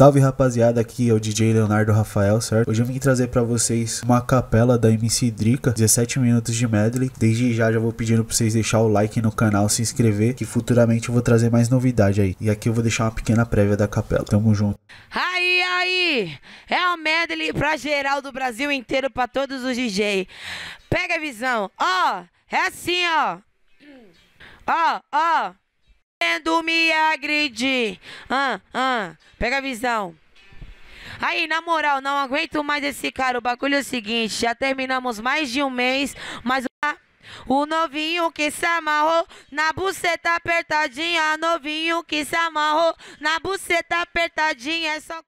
Salve rapaziada, aqui é o DJ Leonardo Rafael, certo? Hoje eu vim trazer para vocês uma capela da MC Drica, 17 minutos de medley. Desde já já vou pedindo para vocês deixar o like no canal, se inscrever, que futuramente eu vou trazer mais novidade aí. E aqui eu vou deixar uma pequena prévia da capela. Tamo junto. Aí, aí! É o um medley pra geral do Brasil inteiro, para todos os DJ. Pega a visão. Ó, oh, é assim, ó. Ó, ó querendo me agredir. Ah, ah, pega a visão. Aí, na moral, não aguento mais esse cara. O bagulho é o seguinte: já terminamos mais de um mês, mas o novinho que se amarrou na buceta apertadinha. Novinho que se amarrou na buceta apertadinha. É só.